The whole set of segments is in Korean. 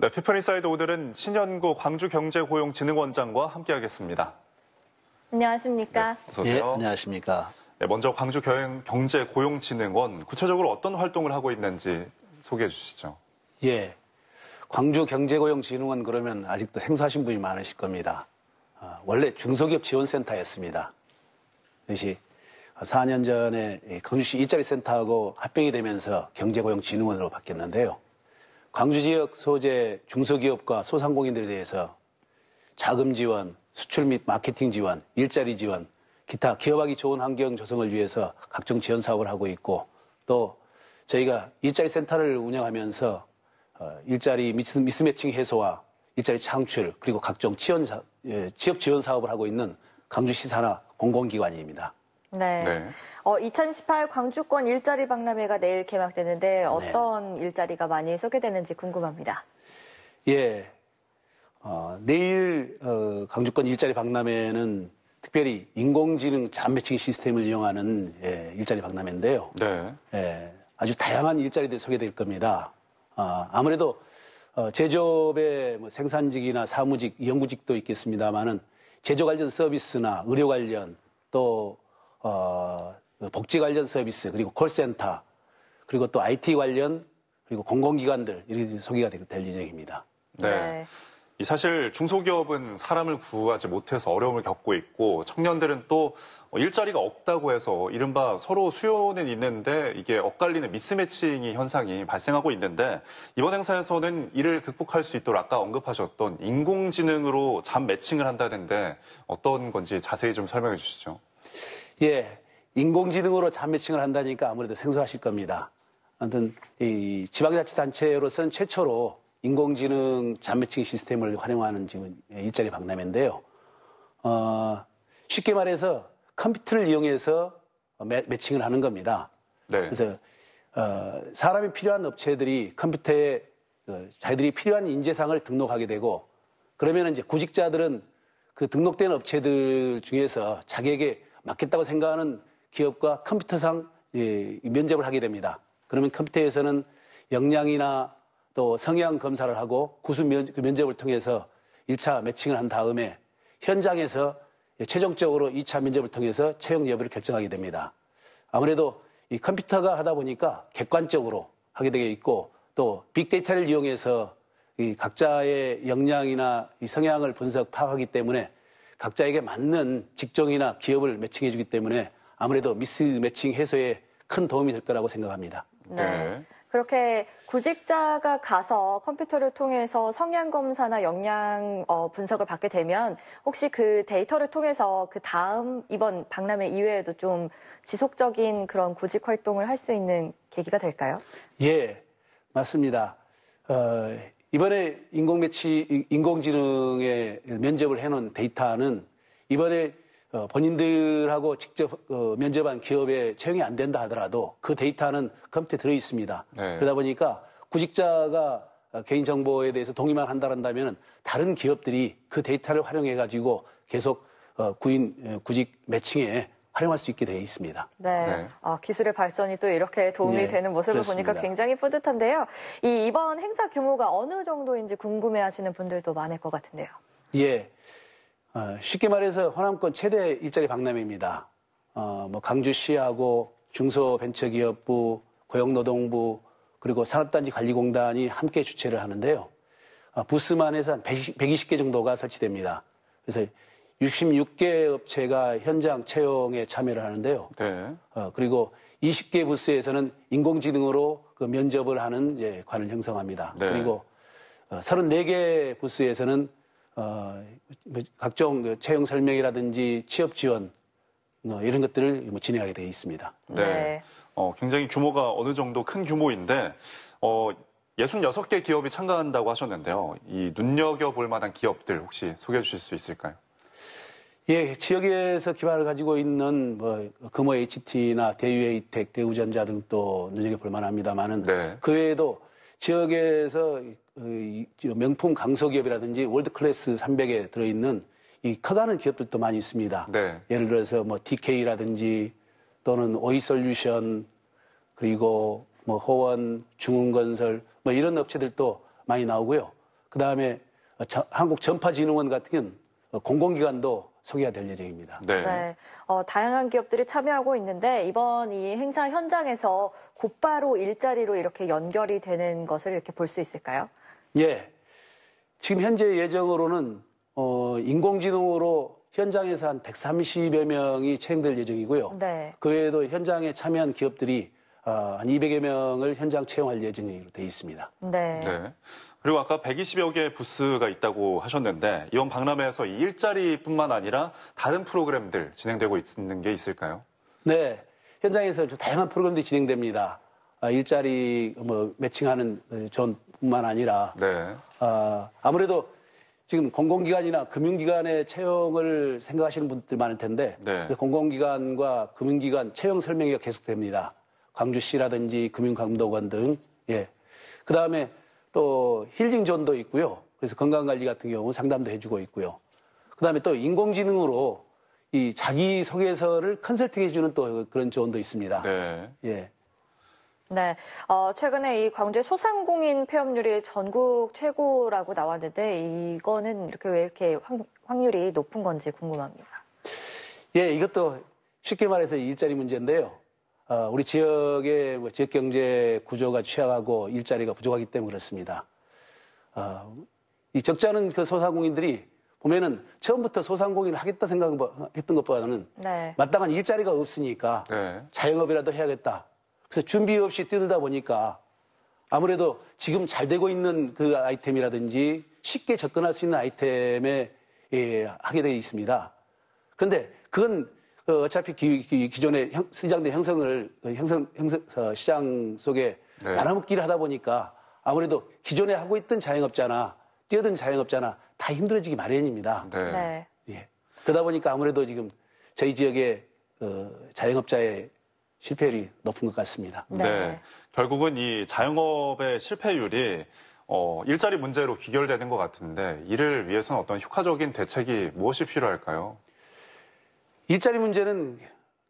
네, 피플니사이드 오늘은 신현구 광주경제고용진흥원장과 함께하겠습니다. 안녕하십니까. 네, 어서오세요. 예, 안녕하십니까. 네, 먼저 광주경제고용진흥원 구체적으로 어떤 활동을 하고 있는지 소개해 주시죠. 예. 광주경제고용진흥원 그러면 아직도 생소하신 분이 많으실 겁니다. 아, 원래 중소기업 지원센터였습니다. 그것 4년 전에 광주시 일자리센터하고 합병이 되면서 경제고용진흥원으로 바뀌었는데요. 광주 지역 소재 중소기업과 소상공인들에 대해서 자금 지원, 수출 및 마케팅 지원, 일자리 지원, 기타 기업하기 좋은 환경 조성을 위해서 각종 지원 사업을 하고 있고 또 저희가 일자리 센터를 운영하면서 어, 일자리 미스매칭 해소와 일자리 창출 그리고 각종 지원, 취업 예, 지원 사업을 하고 있는 광주시 산하 공공기관입니다. 네. 네. 어, 2018 광주권 일자리 박람회가 내일 개막되는데 네. 어떤 네. 일자리가 많이 소개되는지 궁금합니다. 예. 어, 내일 어, 광주권 일자리 박람회는 특별히 인공지능 잠배치기 시스템을 이용하는 예, 일자리 박람회인데요. 네. 예, 아주 다양한 일자리들이 소개될 겁니다. 아, 아무래도 어, 제조업의 뭐 생산직이나 사무직, 연구직도 있겠습니다만은 제조 관련 서비스나 의료 관련 또 어, 그 복지 관련 서비스 그리고 콜센터 그리고 또 IT 관련 그리고 공공기관들 이렇게 소개가 될 예정입니다. 네. 네. 이 사실 중소기업은 사람을 구하지 못해서 어려움을 겪고 있고 청년들은 또 일자리가 없다고 해서 이른바 서로 수요는 있는데 이게 엇갈리는 미스매칭이 현상이 발생하고 있는데 이번 행사에서는 이를 극복할 수 있도록 아까 언급하셨던 인공지능으로 잠 매칭을 한다는데 어떤 건지 자세히 좀 설명해 주시죠. 예, 인공지능으로 자매칭을 한다니까 아무래도 생소하실 겁니다. 아무튼 이 지방자치단체로서는 최초로 인공지능 자매칭 시스템을 활용하는 지금 일자리 박람회인데요. 어, 쉽게 말해서 컴퓨터를 이용해서 매, 칭을 하는 겁니다. 네. 그래서 어, 사람이 필요한 업체들이 컴퓨터에 어, 자기들이 필요한 인재상을 등록하게 되고 그러면 이제 구직자들은 그 등록된 업체들 중에서 자기에게 맞겠다고 생각하는 기업과 컴퓨터상 예, 면접을 하게 됩니다. 그러면 컴퓨터에서는 역량이나 또 성향 검사를 하고 구수 그 면접을 통해서 1차 매칭을 한 다음에 현장에서 최종적으로 2차 면접을 통해서 채용 여부를 결정하게 됩니다. 아무래도 이 컴퓨터가 하다 보니까 객관적으로 하게 되어 있고 또 빅데이터를 이용해서 각자의 역량이나 성향을 분석 파악하기 때문에 각자에게 맞는 직종이나 기업을 매칭해 주기 때문에 아무래도 미스 매칭 해소에 큰 도움이 될 거라고 생각합니다. 네. 네. 그렇게 구직자가 가서 컴퓨터를 통해서 성향 검사나 역량 어, 분석을 받게 되면 혹시 그 데이터를 통해서 그 다음 이번 박람회 이외에도 좀 지속적인 그런 구직 활동을 할 수 있는 계기가 될까요? 예, 맞습니다. 어, 이번에 인공매치, 인공지능의 면접을 해놓은 데이터는 이번에 어, 본인들하고 직접 어, 면접한 기업에 채용이 안 된다 하더라도 그 데이터는 컴퓨터에 들어 있습니다. 네. 그러다 보니까 구직자가 어, 개인정보에 대해서 동의만 한다한다면 다른 기업들이 그 데이터를 활용해 가지고 계속 구인 구직 매칭에 활용할 수 있게 되어 있습니다. 네. 네. 아, 기술의 발전이 또 이렇게 도움이 네, 되는 모습을 그렇습니다. 보니까 굉장히 뿌듯한데요. 이 이번 행사 규모가 어느 정도인지 궁금해 하시는 분들도 많을 것 같은데요. 예. 어, 쉽게 말해서 호남권 최대 일자리 박람회입니다. 어, 뭐 강주시하고 중소벤처기업부, 고용노동부, 그리고 산업단지 관리공단이 함께 주최를 하는데요. 어, 부스만 해서 한 120개 정도가 설치됩니다. 그래서 66개 업체가 현장 채용에 참여를 하는데요. 네. 어, 그리고 20개 부스에서는 인공지능으로 그 면접을 하는 이제 관을 형성합니다. 네. 그리고 어, 34개 부스에서는 어, 뭐 각종 그 채용 설명이라든지 취업 지원 어, 이런 것들을 뭐 진행하게 되어 있습니다. 네. 네. 어, 굉장히 규모가 어느 정도 큰 규모인데 어, 66개 기업이 참가한다고 하셨는데요. 이 눈여겨볼 만한 기업들 혹시 소개해 주실 수 있을까요? 예, 지역에서 기반을 가지고 있는 뭐 금호 HT나 대유 에이텍, 대우전자 등또 눈여겨 볼 만합니다만은 네. 그 외에도 지역에서 명품 강소기업이라든지 월드클래스 300에 들어있는 이 커가는 기업들도 많이 있습니다. 네. 예를 들어서 뭐 DK라든지 또는 오이솔루션 그리고 뭐 호원, 중흥건설 뭐 이런 업체들도 많이 나오고요. 그 다음에 어, 한국전파진흥원 같은 경우는 공공기관도 소개가 될 예정입니다. 네. 네. 어, 다양한 기업들이 참여하고 있는데 이번 이 행사 현장에서 곧바로 일자리로 이렇게 연결이 되는 것을 이렇게 볼 수 있을까요? 예. 지금 현재 예정으로는 어, 인공지능으로 현장에서 한 130여 명이 채용될 예정이고요. 네. 그 외에도 현장에 참여한 기업들이 어, 한 200여 명을 현장 채용할 예정으로 되어 있습니다. 네. 네. 그리고 아까 120여 개 부스가 있다고 하셨는데 이번 박람회에서 이 일자리뿐만 아니라 다른 프로그램들 진행되고 있는 게 있을까요? 네. 현장에서 다양한 프로그램들이 진행됩니다. 아, 일자리 뭐 매칭하는 전뿐만 아니라 네. 아, 무래도 지금 공공기관이나 금융기관의 채용을 생각하시는 분들 많을 텐데 네. 공공기관과 금융기관 채용 설명회가 계속됩니다. 광주시라든지 금융감독원 등 예. 그 다음에 또 힐링 존도 있고요. 그래서 건강관리 같은 경우 상담도 해주고 있고요. 그 다음에 또 인공지능으로 이 자기 소개서를 컨설팅 해주는 또 그런 조언도 있습니다. 네. 예. 네. 어, 최근에 이 광주의 소상공인 폐업률이 전국 최고라고 나왔는데 이거는 이렇게 왜 이렇게 확, 률이 높은 건지 궁금합니다. 예, 이것도 쉽게 말해서 일자리 문제인데요. 어, 우리 지역의 뭐 지역 경제 구조가 취약하고 일자리가 부족하기 때문에 그렇습니다. 어, 이 적자는 그 소상공인들이 보면은 처음부터 소상공인을 하겠다 생각했던 것보다는 네. 마땅한 일자리가 없으니까 네. 자영업이라도 해야겠다. 그래서 준비 없이 뛰들다 보니까 아무래도 지금 잘 되고 있는 그 아이템이라든지 쉽게 접근할 수 있는 아이템에 예, 하게 되어 있습니다. 그런데 그건 그 어차피 기, 기, 존의 형, 시장된 형성을 형성, 형성 어, 시장 속에 네. 나눠먹기를 하다 보니까 아무래도 기존에 하고 있던 자영업자나 뛰어든 자영업자나 다 힘들어지기 마련입니다. 네. 네. 네. 예. 그러다 보니까 아무래도 지금 저희 지역의 어, 자영업자의 실패율이 높은 것 같습니다. 네. 네. 결국은 이 자영업의 실패율이 어, 일자리 문제로 귀결되는 것 같은데 이를 위해서는 어떤 효과적인 대책이 무엇이 필요할까요? 일자리 문제는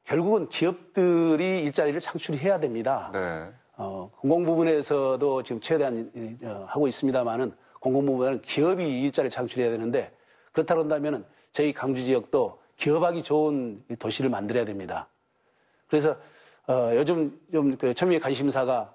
결국은 기업들이 일자리를 창출해야 됩니다. 네. 어, 공공 부분에서도 지금 최대한 어, 하고 있습니다만은 공공 부분은 기업이 일자리 를 창출해야 되는데 그렇다 그런다면 저희 강주 지역도 기업하기 좋은 도시를 만들어야 됩니다. 그래서 어, 요즘 좀그 천미의 관심사가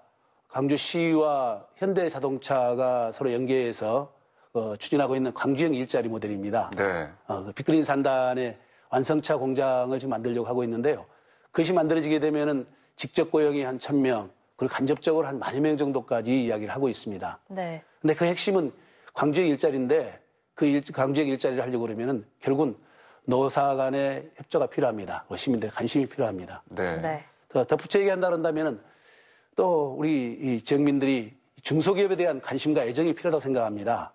광주시와 현대자동차가 서로 연계해서 어, 추진하고 있는 광주형 일자리 모델입니다. 네. 어, 그 빅그린 산단의 완성차 공장을 지금 만들려고 하고 있는데요. 그것이 만들어지게 되면은 직접 고용이 한 천명 그리고 간접적으로 한만여명 정도까지 이야기를 하고 있습니다. 네. 근데 그 핵심은 광주의 일자리인데 그 일, 광주의 일자리를 하려고 그러면은 결국은 노사 간의 협조가 필요합니다. 시민들의 관심이 필요합니다. 네. 네. 더, 덧붙여 얘기한다 그런다면은 또 우리 이지역민들이 중소기업에 대한 관심과 애정이 필요하다고 생각합니다.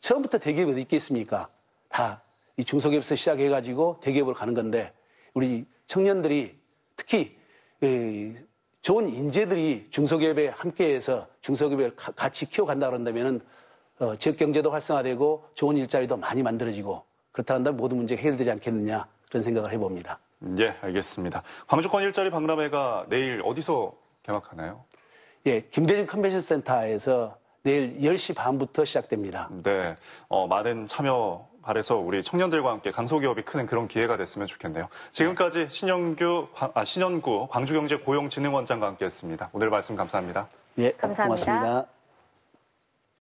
처음부터 대기업이 어디 있겠습니까? 다이 중소기업에서 시작해가지고 대기업으로 가는 건데 우리 청년들이 특히 좋은 인재들이 중소기업에 함께해서 중소기업을 같이 키워간다 그런다면은 어, 지역 경제도 활성화되고 좋은 일자리도 많이 만들어지고 그렇다면 모든 문제가 해결되지 않겠느냐 그런 생각을 해봅니다. 예, 알겠습니다. 광주권 일자리 박람회가 내일 어디서 개막하나요? 예, 김대중 컨벤션 센터에서 내일 10시 반부터 시작됩니다. 네, 어, 많은 참여 발래서 우리 청년들과 함께 강소기업이 크는 그런 기회가 됐으면 좋겠네요. 지금까지 신영규, 아, 신현구 광주경제고용진흥원장과 함께했습니다. 오늘 말씀 감사합니다. 예, 감사합니다 고맙습니다.